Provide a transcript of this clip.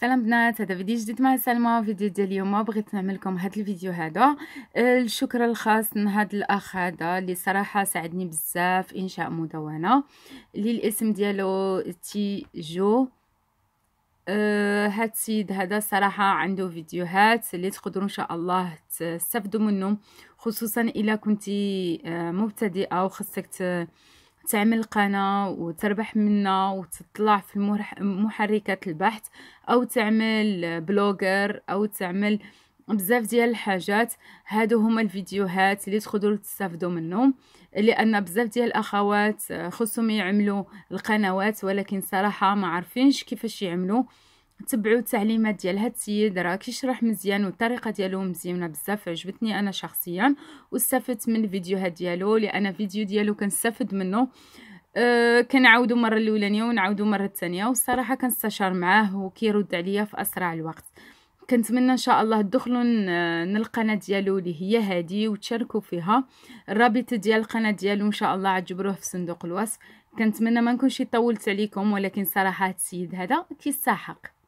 سلام بنات هذا فيديو جديد مع سلمى فيديو ديال اليوم بغيت نعمل لكم هذا الفيديو هذا آه، الشكر الخاص لهذا الاخ هذا اللي صراحه ساعدني بزاف انشاء مدونه اللي الاسم ديالو تي جو آه، هاد السيد هذا صراحة عنده فيديوهات اللي تقدروا إن شاء الله تستفدوا منهم خصوصا إلا كنتي آه، مبتدئة وخصك تعمل قناة وتربح منها وتطلع في محركات البحث أو تعمل بلوغر أو تعمل بزاف ديال الحاجات هادو هما الفيديوهات اللي تقدروا تستافدوا منهم لان بزاف ديال الاخوات خصهم يعملوا القنوات ولكن صراحه ما عارفينش كيفاش يعملوا تبعوا التعليمات ديال هاد السيد راه كيشرح مزيان والطريقه ديالو مزيانه بزاف عجبتني انا شخصيا واستفدت من الفيديوهات ديالو لان فيديو ديالو كنستافد منه أه كنعاودو مره الاولانيه ونعاودو مره الثانيه والصراحه كنستشار معاه وكيرد عليا في اسرع الوقت كنتمنى ان شاء الله تدخلوا للقناه ديالو اللي هي هادي وتشاركوا فيها الرابط ديال القناه ديالو ان شاء الله عجبروه في صندوق الوصف كنتمنى ما نكونش طولت عليكم ولكن صراحه السيد هذا كيستحق